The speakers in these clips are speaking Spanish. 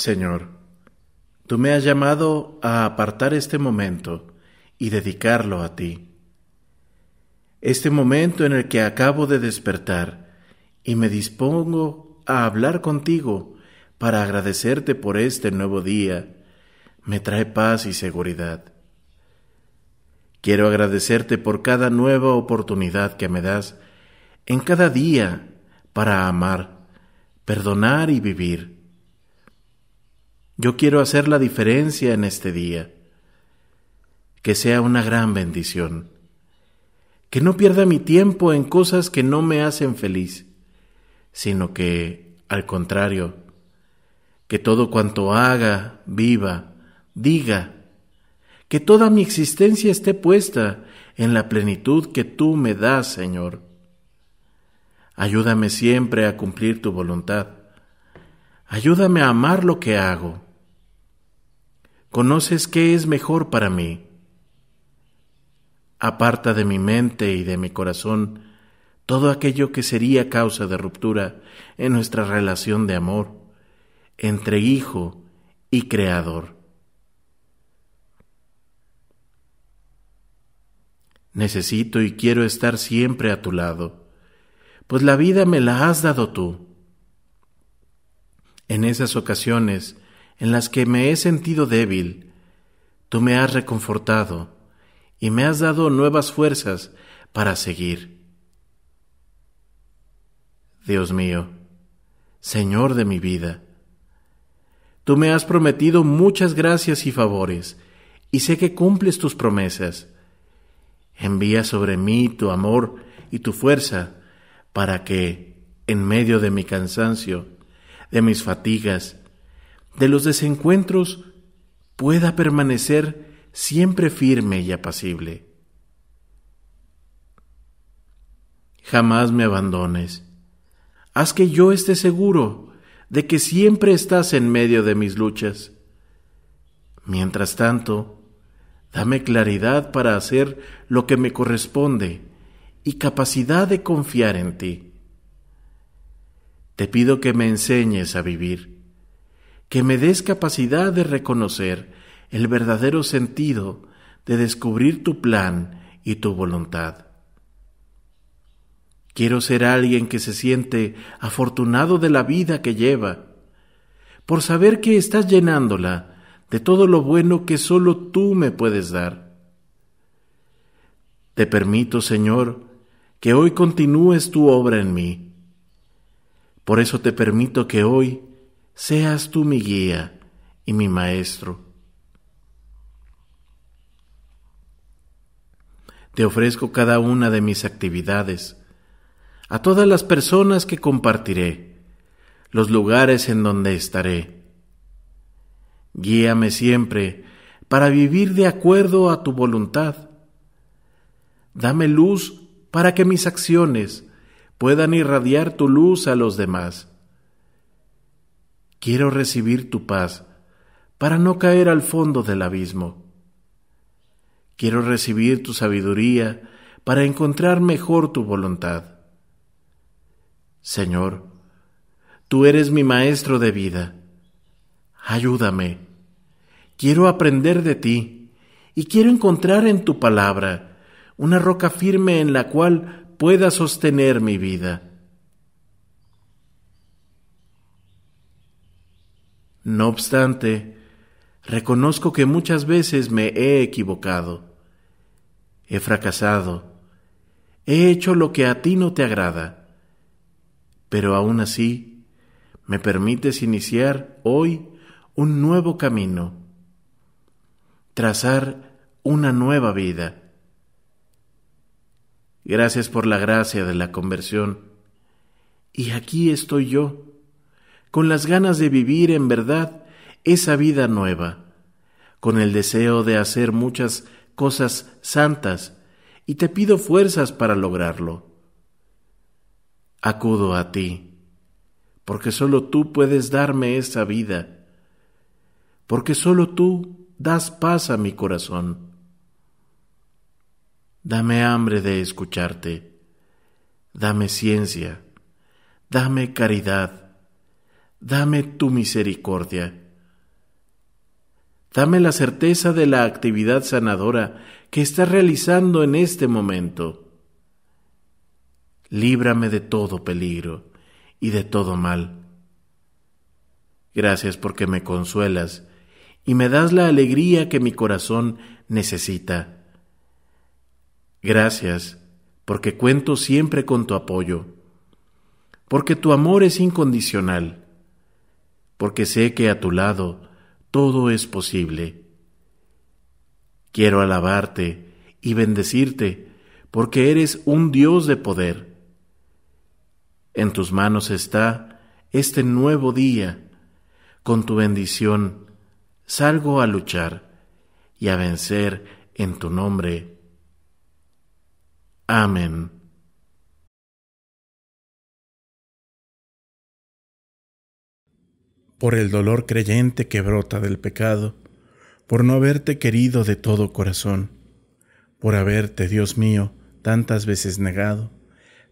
Señor, tú me has llamado a apartar este momento y dedicarlo a ti. Este momento en el que acabo de despertar y me dispongo a hablar contigo para agradecerte por este nuevo día, me trae paz y seguridad. Quiero agradecerte por cada nueva oportunidad que me das en cada día para amar, perdonar y vivir. Yo quiero hacer la diferencia en este día. Que sea una gran bendición. Que no pierda mi tiempo en cosas que no me hacen feliz, sino que, al contrario, que todo cuanto haga, viva, diga, que toda mi existencia esté puesta en la plenitud que tú me das, Señor. Ayúdame siempre a cumplir tu voluntad. Ayúdame a amar lo que hago conoces qué es mejor para mí. Aparta de mi mente y de mi corazón todo aquello que sería causa de ruptura en nuestra relación de amor entre Hijo y Creador. Necesito y quiero estar siempre a tu lado, pues la vida me la has dado tú. En esas ocasiones en las que me he sentido débil, tú me has reconfortado y me has dado nuevas fuerzas para seguir. Dios mío, Señor de mi vida, tú me has prometido muchas gracias y favores, y sé que cumples tus promesas. Envía sobre mí tu amor y tu fuerza para que, en medio de mi cansancio, de mis fatigas, de los desencuentros pueda permanecer siempre firme y apacible. Jamás me abandones. Haz que yo esté seguro de que siempre estás en medio de mis luchas. Mientras tanto, dame claridad para hacer lo que me corresponde y capacidad de confiar en ti. Te pido que me enseñes a vivir que me des capacidad de reconocer el verdadero sentido de descubrir tu plan y tu voluntad. Quiero ser alguien que se siente afortunado de la vida que lleva, por saber que estás llenándola de todo lo bueno que solo tú me puedes dar. Te permito, Señor, que hoy continúes tu obra en mí. Por eso te permito que hoy seas tú mi guía y mi maestro. Te ofrezco cada una de mis actividades, a todas las personas que compartiré, los lugares en donde estaré. Guíame siempre para vivir de acuerdo a tu voluntad. Dame luz para que mis acciones puedan irradiar tu luz a los demás Quiero recibir tu paz para no caer al fondo del abismo. Quiero recibir tu sabiduría para encontrar mejor tu voluntad. Señor, tú eres mi maestro de vida. Ayúdame. Quiero aprender de ti y quiero encontrar en tu palabra una roca firme en la cual pueda sostener mi vida. No obstante, reconozco que muchas veces me he equivocado, he fracasado, he hecho lo que a ti no te agrada, pero aún así me permites iniciar hoy un nuevo camino, trazar una nueva vida. Gracias por la gracia de la conversión. Y aquí estoy yo con las ganas de vivir en verdad esa vida nueva, con el deseo de hacer muchas cosas santas, y te pido fuerzas para lograrlo. Acudo a ti, porque sólo tú puedes darme esa vida, porque sólo tú das paz a mi corazón. Dame hambre de escucharte, dame ciencia, dame caridad, dame tu misericordia. Dame la certeza de la actividad sanadora que estás realizando en este momento. Líbrame de todo peligro y de todo mal. Gracias porque me consuelas y me das la alegría que mi corazón necesita. Gracias porque cuento siempre con tu apoyo, porque tu amor es incondicional porque sé que a tu lado todo es posible. Quiero alabarte y bendecirte, porque eres un Dios de poder. En tus manos está este nuevo día. Con tu bendición salgo a luchar y a vencer en tu nombre. Amén. por el dolor creyente que brota del pecado, por no haberte querido de todo corazón, por haberte, Dios mío, tantas veces negado,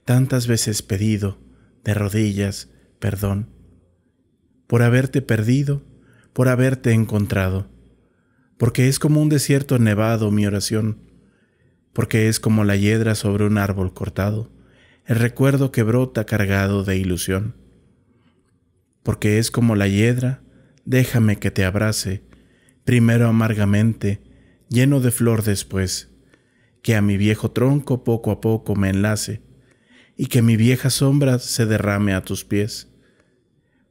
tantas veces pedido, de rodillas, perdón, por haberte perdido, por haberte encontrado, porque es como un desierto nevado mi oración, porque es como la hiedra sobre un árbol cortado, el recuerdo que brota cargado de ilusión porque es como la hiedra, déjame que te abrace, primero amargamente, lleno de flor después, que a mi viejo tronco poco a poco me enlace, y que mi vieja sombra se derrame a tus pies,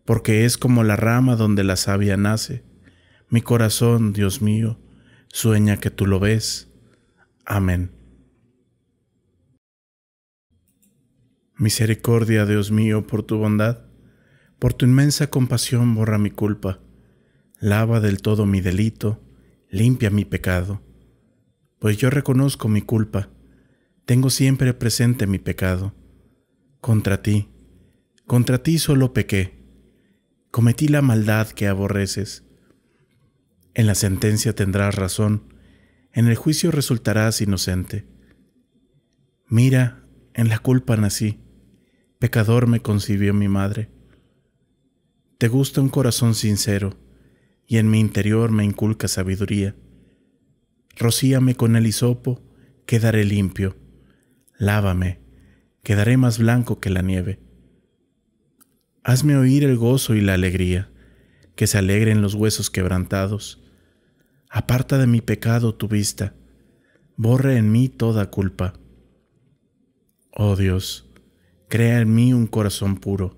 porque es como la rama donde la savia nace, mi corazón, Dios mío, sueña que tú lo ves. Amén. Misericordia, Dios mío, por tu bondad por tu inmensa compasión borra mi culpa, lava del todo mi delito, limpia mi pecado, pues yo reconozco mi culpa, tengo siempre presente mi pecado. Contra ti, contra ti solo pequé, cometí la maldad que aborreces. En la sentencia tendrás razón, en el juicio resultarás inocente. Mira, en la culpa nací, pecador me concibió mi madre. Te gusta un corazón sincero, y en mi interior me inculca sabiduría. Rocíame con el hisopo, quedaré limpio. Lávame, quedaré más blanco que la nieve. Hazme oír el gozo y la alegría, que se alegren los huesos quebrantados. Aparta de mi pecado tu vista, borre en mí toda culpa. Oh Dios, crea en mí un corazón puro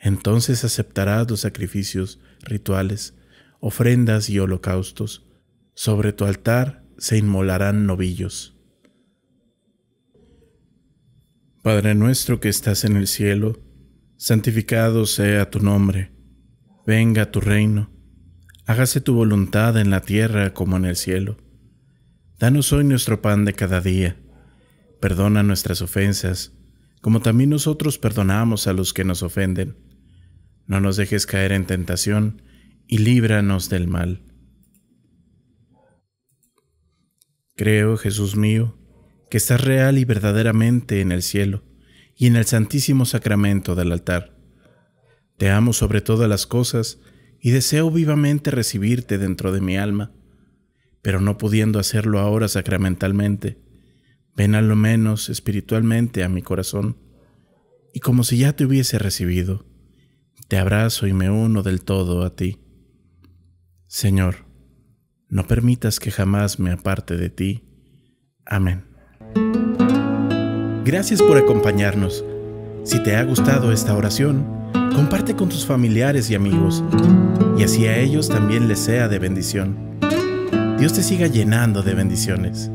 Entonces aceptarás los sacrificios, rituales, ofrendas y holocaustos. Sobre tu altar se inmolarán novillos. Padre nuestro que estás en el cielo, santificado sea tu nombre. Venga tu reino. Hágase tu voluntad en la tierra como en el cielo. Danos hoy nuestro pan de cada día. Perdona nuestras ofensas, como también nosotros perdonamos a los que nos ofenden no nos dejes caer en tentación, y líbranos del mal. Creo, Jesús mío, que estás real y verdaderamente en el cielo y en el santísimo sacramento del altar. Te amo sobre todas las cosas y deseo vivamente recibirte dentro de mi alma, pero no pudiendo hacerlo ahora sacramentalmente, ven a lo menos espiritualmente a mi corazón, y como si ya te hubiese recibido te abrazo y me uno del todo a ti. Señor, no permitas que jamás me aparte de ti. Amén. Gracias por acompañarnos. Si te ha gustado esta oración, comparte con tus familiares y amigos, y así a ellos también les sea de bendición. Dios te siga llenando de bendiciones.